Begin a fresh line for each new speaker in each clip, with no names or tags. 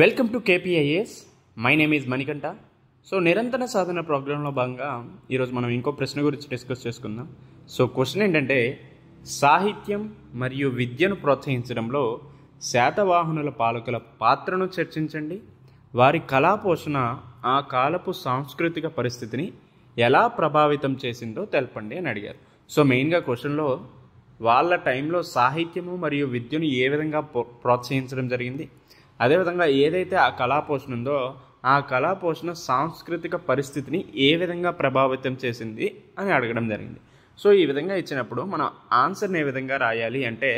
welcome to KPIS my name is Manikanta so నిరంతర సాధన ప్రోగ్రాంలో భాగంగా ఈరోజు మనం ఇంకో ప్రశ్న గురించి డిస్కస్ చేసుకుందాం సో క్వశ్చన్ ఏంటంటే సాహిత్యం మరియు విద్యను ప్రోత్సహించడంలో శాతవాహనుల పాలకుల పాత్రను చర్చించండి వారి కళా పోషణ ఆ కాలపు సాంస్కృతిక పరిస్థితిని ఎలా ప్రభావితం చేసిందో తెలపండి అని అడిగారు సో మెయిన్గా క్వశ్చన్లో వాళ్ళ టైంలో సాహిత్యము మరియు విద్యను ఏ విధంగా ప్రోత్సహించడం జరిగింది అదేవిధంగా ఏదైతే ఆ కళా పోషణ ఉందో ఆ కళా పోషణ సాంస్కృతిక పరిస్థితిని ఏ విధంగా ప్రభావితం చేసింది అని అడగడం జరిగింది సో ఈ విధంగా ఇచ్చినప్పుడు మనం ఆన్సర్ని ఏ విధంగా రాయాలి అంటే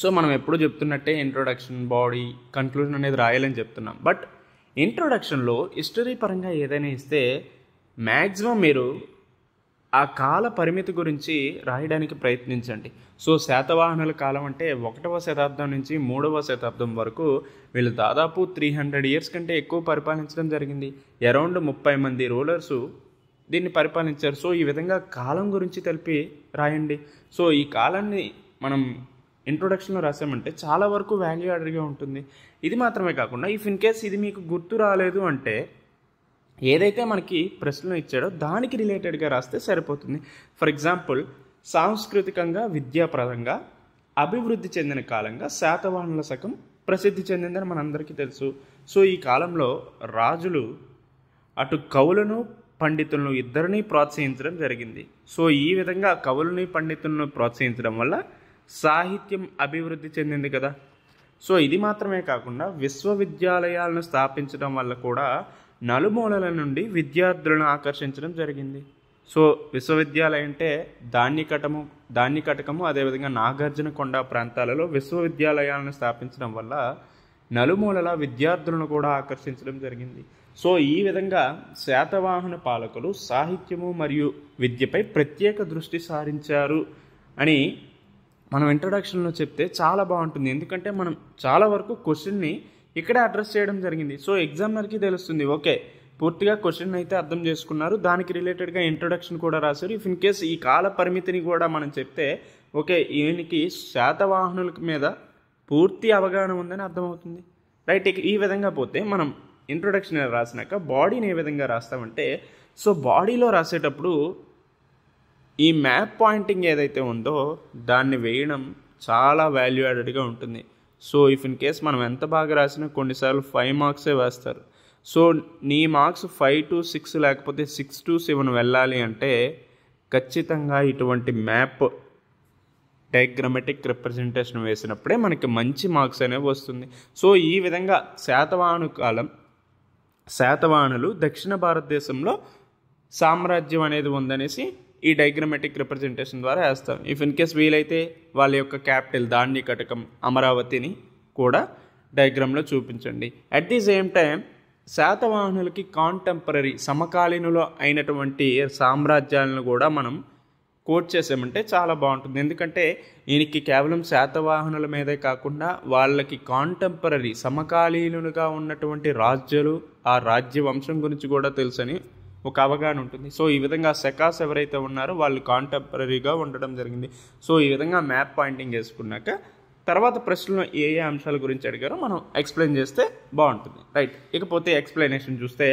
సో మనం ఎప్పుడు చెప్తున్నట్టే ఇంట్రొడక్షన్ బాడీ కన్క్లూజన్ అనేది రాయాలని చెప్తున్నాం బట్ ఇంట్రొడక్షన్లో హిస్టరీ పరంగా ఏదైనా ఇస్తే మ్యాక్సిమం మీరు ఆ కాల పరిమితి గురించి రాయడానికి ప్రయత్నించండి సో శాతవాహనుల కాలం అంటే ఒకటవ శతాబ్దం నుంచి మూడవ శతాబ్దం వరకు వీళ్ళు దాదాపు త్రీ హండ్రెడ్ ఇయర్స్ కంటే ఎక్కువ పరిపాలించడం జరిగింది అరౌండ్ ముప్పై మంది రూలర్సు దీన్ని పరిపాలించారు సో ఈ విధంగా కాలం గురించి తెలిపి రాయండి సో ఈ కాలాన్ని మనం ఇంట్రొడక్షన్లో రాసామంటే చాలా వరకు వాల్యూ యాడర్గా ఉంటుంది ఇది మాత్రమే కాకుండా ఇఫ్ ఇన్ కేస్ ఇది మీకు గుర్తు రాలేదు అంటే ఏదైతే మనకి ప్రశ్నలు ఇచ్చాడో దానికి రిలేటెడ్గా రాస్తే సరిపోతుంది ఫర్ ఎగ్జాంపుల్ సాంస్కృతికంగా విద్యాప్రదంగా అభివృద్ధి చెందిన కాలంగా శాతవాహనుల శకం ప్రసిద్ధి చెందిందని మనందరికీ తెలుసు సో ఈ కాలంలో రాజులు అటు కవులను పండితులను ఇద్దరిని ప్రోత్సహించడం జరిగింది సో ఈ విధంగా కవులని పండితులను ప్రోత్సహించడం వల్ల సాహిత్యం అభివృద్ధి చెందింది కదా సో ఇది మాత్రమే కాకుండా విశ్వవిద్యాలయాలను స్థాపించడం వల్ల కూడా నలుమూలల నుండి విద్యార్థులను ఆకర్షించడం జరిగింది సో విశ్వవిద్యాలయం అంటే ధాన్యకటము ధాన్యకటకము అదేవిధంగా నాగార్జున కొండ ప్రాంతాలలో విశ్వవిద్యాలయాలను స్థాపించడం వల్ల నలుమూలల విద్యార్థులను కూడా ఆకర్షించడం జరిగింది సో ఈ విధంగా శాతవాహన పాలకులు సాహిత్యము మరియు విద్యపై ప్రత్యేక దృష్టి సారించారు అని మనం ఇంట్రడక్షన్లో చెప్తే చాలా బాగుంటుంది ఎందుకంటే మనం చాలా వరకు క్వశ్చన్ని ఇక్కడే అడ్రస్ చేయడం జరిగింది సో ఎగ్జామ్నర్కి తెలుస్తుంది ఓకే పూర్తిగా క్వశ్చన్ అయితే అర్థం చేసుకున్నారు దానికి రిలేటెడ్గా ఇంట్రొడక్షన్ కూడా రాశారు ఇఫ్ ఇన్ కేస్ ఈ కాల పరిమితిని కూడా మనం చెప్తే ఓకే ఈయనకి శాతవాహనుల మీద పూర్తి అవగాహన ఉందని అర్థమవుతుంది రైట్ ఈ విధంగా పోతే మనం ఇంట్రొడక్షన్ రాసినాక బాడీని ఏ విధంగా రాస్తామంటే సో బాడీలో రాసేటప్పుడు ఈ మ్యాప్ పాయింటింగ్ ఏదైతే ఉందో దాన్ని వేయడం చాలా వాల్యూ యాడెడ్గా ఉంటుంది సో ఇఫ్ ఇన్ కేస్ మనం ఎంత బాగా రాసినా కొన్నిసార్లు ఫైవ్ మార్క్సే వేస్తారు సో నీ మార్క్స్ ఫైవ్ టు సిక్స్ లేకపోతే సిక్స్ టు సెవెన్ వెళ్ళాలి అంటే ఖచ్చితంగా ఇటువంటి మ్యాప్ డయాగ్రమెటిక్ రిప్రజెంటేషన్ వేసినప్పుడే మనకి మంచి మార్క్స్ అనేవి వస్తుంది సో ఈ విధంగా శాతవాహను కాలం శాతవాహనులు దక్షిణ భారతదేశంలో సామ్రాజ్యం అనేది ఉందనేసి ఈ డైగ్రమెటిక్ రిప్రజెంటేషన్ ద్వారా వేస్తాం ఇఫ్ ఇన్ కేస్ వీలైతే వాళ్ళ యొక్క క్యాపిటల్ దాన్ని కటకం అమరావతిని కూడా డయాగ్రామ్లో చూపించండి అట్ ది సేమ్ టైం శాతవాహనులకి కాంటెంపరీ సమకాలీనులో అయినటువంటి సామ్రాజ్యాలను కూడా మనం కోట్ చేసామంటే చాలా బాగుంటుంది ఎందుకంటే ఈయనకి కేవలం శాతవాహనుల మీదే కాకుండా వాళ్ళకి కాంటెంపరీ సమకాలీనులుగా ఉన్నటువంటి రాజ్యాలు ఆ రాజ్య వంశం గురించి కూడా తెలుసని ఒక అవగాహన ఉంటుంది సో ఈ విధంగా సెకాస్ ఎవరైతే ఉన్నారో వాళ్ళు కాంటెంపరీగా ఉండడం జరిగింది సో ఈ విధంగా మ్యాప్ పాయింటింగ్ చేసుకున్నాక తర్వాత ప్రశ్నలో ఏ ఏ అంశాల గురించి అడిగారో మనం ఎక్స్ప్లెయిన్ చేస్తే బాగుంటుంది రైట్ ఇకపోతే ఎక్స్ప్లెనేషన్ చూస్తే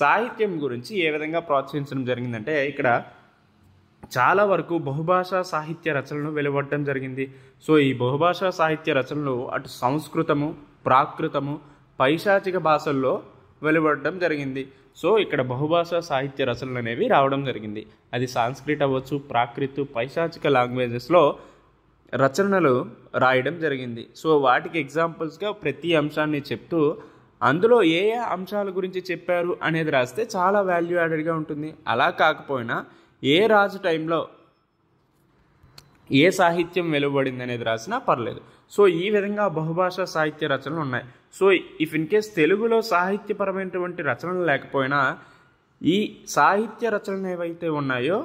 సాహిత్యం గురించి ఏ విధంగా ప్రోత్సహించడం జరిగిందంటే ఇక్కడ చాలా వరకు బహుభాషా సాహిత్య రచనలు వెలువడడం జరిగింది సో ఈ బహుభాషా సాహిత్య రచనలు అటు సంస్కృతము ప్రాకృతము పైశాచిక భాషల్లో వెలువడడం జరిగింది సో ఇక్కడ బహుభాషా సాహిత్య రచనలు అనేవి రావడం జరిగింది అది సాంస్క్రిట్ అవ్వచ్చు ప్రాకృత్ పైశాచిక లాంగ్వేజెస్లో రచనలు రాయడం జరిగింది సో వాటికి ఎగ్జాంపుల్స్గా ప్రతి అంశాన్ని చెప్తూ అందులో ఏ ఏ అంశాల గురించి చెప్పారు అనేది రాస్తే చాలా వాల్యూ యాడెడ్గా ఉంటుంది అలా కాకపోయినా ఏ రాజు టైంలో ఏ సాహిత్యం వెలువడింది అనేది రాసినా పర్లేదు సో ఈ విధంగా బహుభాషా సాహిత్య రచనలు ఉన్నాయి సో ఇఫ్ ఇన్ కేస్ తెలుగులో సాహిత్యపరమైనటువంటి రచనలు లేకపోయినా ఈ సాహిత్య రచనలు ఏవైతే ఉన్నాయో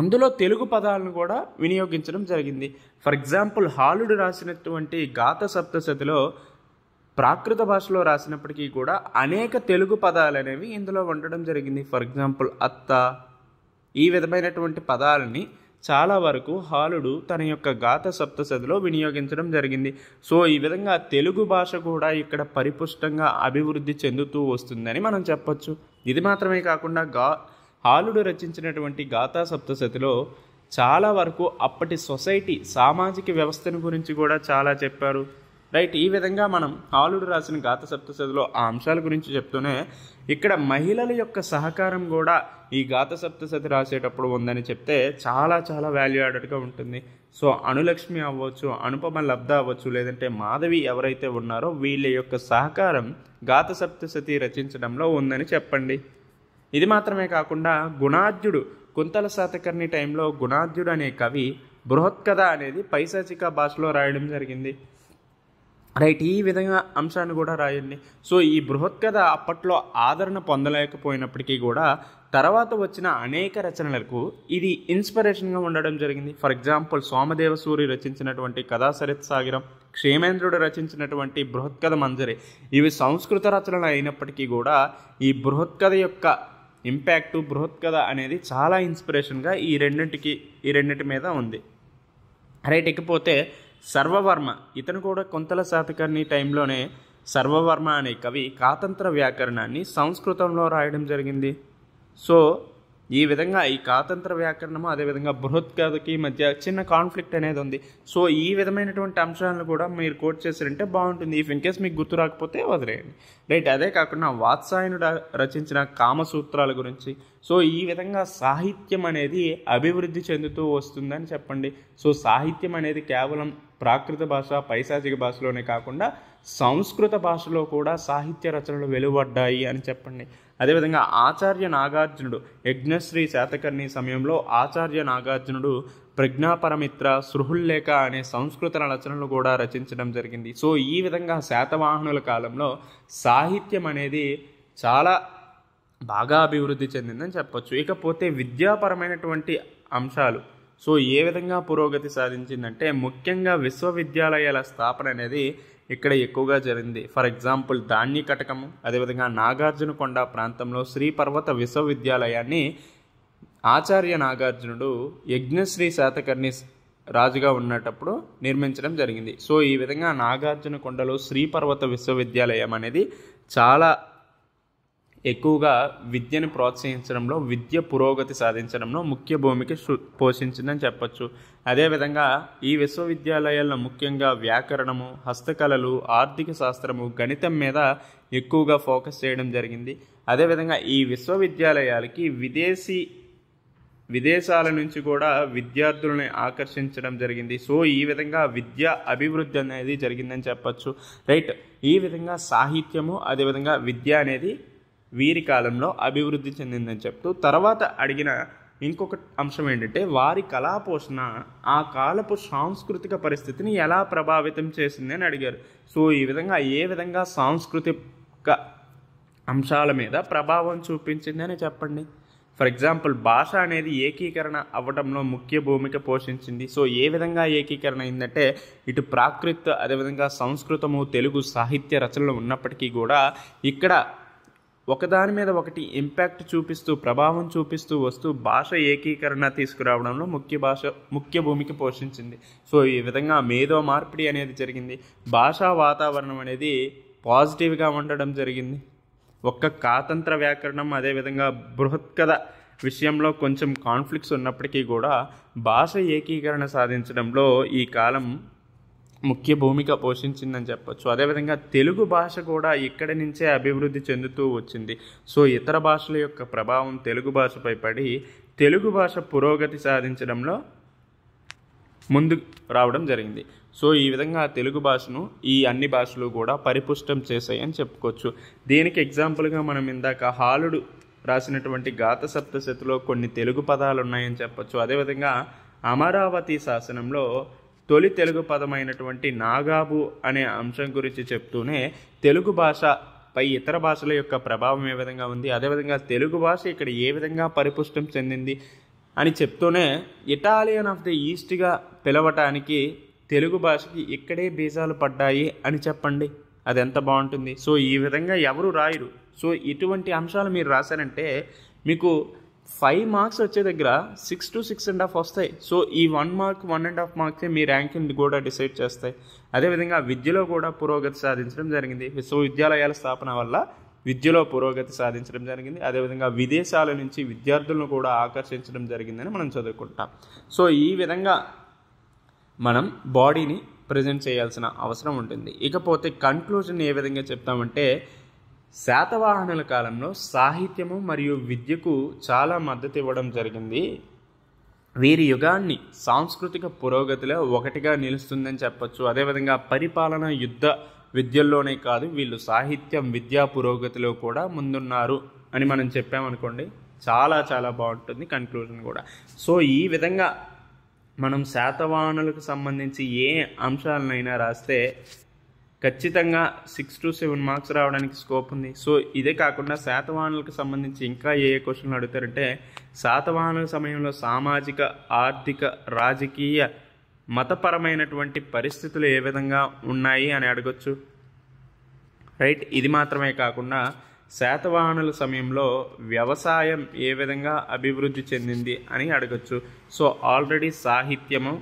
అందులో తెలుగు పదాలను కూడా వినియోగించడం జరిగింది ఫర్ ఎగ్జాంపుల్ హాలుడు రాసినటువంటి గాత సప్తశతిలో ప్రాకృత భాషలో రాసినప్పటికీ కూడా అనేక తెలుగు పదాలు అనేవి ఇందులో ఉండడం జరిగింది ఫర్ ఎగ్జాంపుల్ అత్త ఈ విధమైనటువంటి పదాలని చాలా వరకు హాలుడు తన యొక్క గాథ సప్తశదిలో వినియోగించడం జరిగింది సో ఈ విధంగా తెలుగు భాష కూడా ఇక్కడ పరిపుష్టంగా అభివృద్ధి చెందుతూ వస్తుందని మనం చెప్పచ్చు ఇది మాత్రమే కాకుండా గా హాలుడు రచించినటువంటి గాథా సప్తశతిలో చాలా వరకు అప్పటి సొసైటీ సామాజిక వ్యవస్థను గురించి కూడా చాలా చెప్పారు రైట్ ఈ విధంగా మనం హాలుడు రాసిన గాథ సప్తశతిలో ఆ అంశాల గురించి చెప్తూనే ఇక్కడ మహిళల యొక్క సహకారం కూడా ఈ గాత సప్తశతి రాసేటప్పుడు ఉందని చెప్తే చాలా చాలా వాల్యూ యాడెడ్గా ఉంటుంది సో అనులక్ష్మి అవ్వచ్చు అనుపమ లబ్ధ అవ్వచ్చు లేదంటే మాధవి ఎవరైతే ఉన్నారో వీళ్ళ యొక్క సహకారం గాత సప్తశతి రచించడంలో ఉందని చెప్పండి ఇది మాత్రమే కాకుండా గుణార్జుడు కుంతల శాతకర్ణి టైంలో గుణార్జుడు అనే కవి బృహత్కథ అనేది పైశాచిక భాషలో రాయడం జరిగింది రైట్ ఈ విధంగా అంశాన్ని కూడా రాయండి సో ఈ బృహత్ కథ అప్పట్లో ఆదరణ పొందలేకపోయినప్పటికీ కూడా తర్వాత వచ్చిన అనేక రచనలకు ఇది ఇన్స్పిరేషన్గా ఉండడం జరిగింది ఫర్ ఎగ్జాంపుల్ సూరి రచించినటువంటి కథాసరిత్ సాగరం క్షేమేంద్రుడు రచించినటువంటి బృహత్కథ మంజరి ఇవి సంస్కృత రచనలు అయినప్పటికీ కూడా ఈ బృహత్కథ యొక్క ఇంపాక్టు బృహత్కథ అనేది చాలా ఇన్స్పిరేషన్గా ఈ రెండింటికి ఈ రెండింటి మీద ఉంది రైట్ ఇకపోతే సర్వవర్మ ఇతను కూడా కొంతల శాతకర్ణి టైంలోనే సర్వవర్మ అనే కవి కాతంత్ర వ్యాకరణాన్ని సంస్కృతంలో రాయడం జరిగింది సో ఈ విధంగా ఈ కాతంత్ర వ్యాకరణము అదేవిధంగా బృహత్కథకి మధ్య చిన్న కాన్ఫ్లిక్ట్ అనేది ఉంది సో ఈ విధమైనటువంటి అంశాలను కూడా మీరు కోట్ చేసారంటే బాగుంటుంది ఇఫ్ ఇన్ కేస్ మీకు గుర్తు రాకపోతే వదిలేయండి రైట్ అదే కాకుండా వాత్సాయనుడు రచించిన కామసూత్రాల గురించి సో ఈ విధంగా సాహిత్యం అనేది అభివృద్ధి చెందుతూ వస్తుందని చెప్పండి సో సాహిత్యం అనేది కేవలం ప్రాకృత భాష పైశాచిక భాషలోనే కాకుండా సంస్కృత భాషలో కూడా సాహిత్య రచనలు వెలువడ్డాయి అని చెప్పండి అదేవిధంగా ఆచార్య నాగార్జునుడు యజ్ఞశ్రీ శాతకర్ణి సమయంలో ఆచార్య నాగార్జునుడు ప్రజ్ఞాపరమిత్ర సృహుల్లేఖ అనే సంస్కృత రచనలు కూడా రచించడం జరిగింది సో ఈ విధంగా శాతవాహనుల కాలంలో సాహిత్యం అనేది చాలా బాగా అభివృద్ధి చెందిందని చెప్పొచ్చు ఇకపోతే విద్యాపరమైనటువంటి అంశాలు సో ఏ విధంగా పురోగతి సాధించిందంటే ముఖ్యంగా విశ్వవిద్యాలయాల స్థాపన అనేది ఇక్కడ ఎక్కువగా జరిగింది ఫర్ ఎగ్జాంపుల్ ధాన్య కటకము అదేవిధంగా కొండ ప్రాంతంలో శ్రీ పర్వత విశ్వవిద్యాలయాన్ని ఆచార్య నాగార్జునుడు యజ్ఞశ్రీ శాతకర్ణి రాజుగా ఉన్నటప్పుడు నిర్మించడం జరిగింది సో ఈ విధంగా నాగార్జున కొండలో శ్రీపర్వత విశ్వవిద్యాలయం అనేది చాలా ఎక్కువగా విద్యను ప్రోత్సహించడంలో విద్య పురోగతి సాధించడంలో ముఖ్య భూమిక పోషించిందని చెప్పచ్చు అదేవిధంగా ఈ విశ్వవిద్యాలయాల్లో ముఖ్యంగా వ్యాకరణము హస్తకళలు ఆర్థిక శాస్త్రము గణితం మీద ఎక్కువగా ఫోకస్ చేయడం జరిగింది అదేవిధంగా ఈ విశ్వవిద్యాలయాలకి విదేశీ విదేశాల నుంచి కూడా విద్యార్థులని ఆకర్షించడం జరిగింది సో ఈ విధంగా విద్య అభివృద్ధి అనేది జరిగిందని చెప్పచ్చు రైట్ ఈ విధంగా సాహిత్యము అదేవిధంగా విద్య అనేది వీరి కాలంలో అభివృద్ధి చెందిందని చెప్తూ తర్వాత అడిగిన ఇంకొక అంశం ఏంటంటే వారి కళా పోషణ ఆ కాలపు సాంస్కృతిక పరిస్థితిని ఎలా ప్రభావితం చేసింది అని అడిగారు సో ఈ విధంగా ఏ విధంగా సాంస్కృతిక అంశాల మీద ప్రభావం చూపించింది అని చెప్పండి ఫర్ ఎగ్జాంపుల్ భాష అనేది ఏకీకరణ అవ్వడంలో ముఖ్య భూమిక పోషించింది సో ఏ విధంగా ఏకీకరణ అయిందంటే ఇటు ప్రాకృత అదేవిధంగా సంస్కృతము తెలుగు సాహిత్య రచనలు ఉన్నప్పటికీ కూడా ఇక్కడ ఒకదాని మీద ఒకటి ఇంపాక్ట్ చూపిస్తూ ప్రభావం చూపిస్తూ వస్తూ భాష ఏకీకరణ తీసుకురావడంలో ముఖ్య భాష ముఖ్య భూమిక పోషించింది సో ఈ విధంగా మేధో మార్పిడి అనేది జరిగింది భాషా వాతావరణం అనేది పాజిటివ్గా ఉండడం జరిగింది ఒక్క కాతంత్ర వ్యాకరణం అదేవిధంగా బృహత్కథ విషయంలో కొంచెం కాన్ఫ్లిక్ట్స్ ఉన్నప్పటికీ కూడా భాష ఏకీకరణ సాధించడంలో ఈ కాలం ముఖ్య భూమిక పోషించిందని చెప్పచ్చు అదేవిధంగా తెలుగు భాష కూడా ఇక్కడి నుంచే అభివృద్ధి చెందుతూ వచ్చింది సో ఇతర భాషల యొక్క ప్రభావం తెలుగు భాషపై పడి తెలుగు భాష పురోగతి సాధించడంలో ముందు రావడం జరిగింది సో ఈ విధంగా తెలుగు భాషను ఈ అన్ని భాషలు కూడా పరిపుష్టం చేశాయని చెప్పుకోవచ్చు దీనికి ఎగ్జాంపుల్గా మనం ఇందాక హాలుడు రాసినటువంటి గాత సప్తశతిలో కొన్ని తెలుగు పదాలు ఉన్నాయని చెప్పచ్చు అదేవిధంగా అమరావతి శాసనంలో తొలి తెలుగు పదమైనటువంటి నాగాబు అనే అంశం గురించి చెప్తూనే తెలుగు భాష పై ఇతర భాషల యొక్క ప్రభావం ఏ విధంగా ఉంది అదేవిధంగా తెలుగు భాష ఇక్కడ ఏ విధంగా పరిపుష్టం చెందింది అని చెప్తూనే ఇటాలియన్ ఆఫ్ ది ఈస్ట్గా పిలవటానికి తెలుగు భాషకి ఇక్కడే బీజాలు పడ్డాయి అని చెప్పండి అది ఎంత బాగుంటుంది సో ఈ విధంగా ఎవరు రాయరు సో ఇటువంటి అంశాలు మీరు రాశారంటే మీకు ఫైవ్ మార్క్స్ వచ్చే దగ్గర six to six and half వస్తాయి సో ఈ one mark one and half మార్క్సే మీ ర్యాంకింగ్ కూడా డిసైడ్ చేస్తాయి అదేవిధంగా విద్యలో కూడా పురోగతి సాధించడం జరిగింది విశ్వవిద్యాలయాల స్థాపన వల్ల విద్యలో పురోగతి సాధించడం జరిగింది అదేవిధంగా విదేశాల నుంచి విద్యార్థులను కూడా ఆకర్షించడం జరిగిందని మనం చదువుకుంటాం సో ఈ విధంగా మనం బాడీని ప్రజెంట్ చేయాల్సిన అవసరం ఉంటుంది ఇకపోతే కంక్లూజన్ ఏ విధంగా చెప్తామంటే శాతవాహనుల కాలంలో సాహిత్యము మరియు విద్యకు చాలా మద్దతు ఇవ్వడం జరిగింది వీరి యుగాన్ని సాంస్కృతిక పురోగతిలో ఒకటిగా నిలుస్తుందని చెప్పచ్చు అదేవిధంగా పరిపాలన యుద్ధ విద్యల్లోనే కాదు వీళ్ళు సాహిత్యం విద్యా పురోగతిలో కూడా ముందున్నారు అని మనం చెప్పామనుకోండి చాలా చాలా బాగుంటుంది కన్క్లూజన్ కూడా సో ఈ విధంగా మనం శాతవాహనులకు సంబంధించి ఏ అంశాలనైనా రాస్తే ఖచ్చితంగా సిక్స్ టు సెవెన్ మార్క్స్ రావడానికి స్కోప్ ఉంది సో ఇదే కాకుండా శాతవాహనులకు సంబంధించి ఇంకా ఏ ఏ క్వశ్చన్లు అడుగుతారంటే శాతవాహనుల సమయంలో సామాజిక ఆర్థిక రాజకీయ మతపరమైనటువంటి పరిస్థితులు ఏ విధంగా ఉన్నాయి అని అడగచ్చు రైట్ ఇది మాత్రమే కాకుండా శాతవాహనుల సమయంలో వ్యవసాయం ఏ విధంగా అభివృద్ధి చెందింది అని అడగచ్చు సో ఆల్రెడీ సాహిత్యము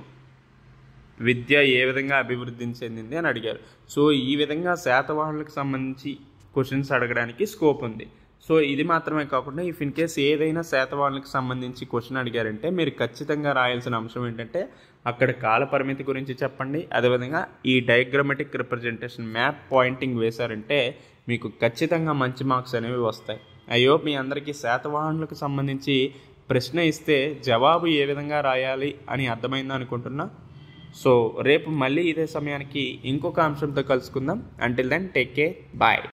విద్య ఏ విధంగా అభివృద్ధి చెందింది అని అడిగారు సో ఈ విధంగా శాతవాహనులకు సంబంధించి క్వశ్చన్స్ అడగడానికి స్కోప్ ఉంది సో ఇది మాత్రమే కాకుండా ఇఫ్ ఇన్ కేస్ ఏదైనా శాతవాహనులకు సంబంధించి క్వశ్చన్ అడిగారంటే మీరు ఖచ్చితంగా రాయాల్సిన అంశం ఏంటంటే అక్కడ కాల పరిమితి గురించి చెప్పండి అదేవిధంగా ఈ డయాగ్రమెటిక్ రిప్రజెంటేషన్ మ్యాప్ పాయింటింగ్ వేశారంటే మీకు ఖచ్చితంగా మంచి మార్క్స్ అనేవి వస్తాయి అయ్యో మీ అందరికీ శాతవాహనులకు సంబంధించి ప్రశ్న ఇస్తే జవాబు ఏ విధంగా రాయాలి అని అర్థమైంది అనుకుంటున్నా సో రేపు మళ్ళీ ఇదే సమయానికి ఇంకొక అంశంతో కలుసుకుందాం until then take care bye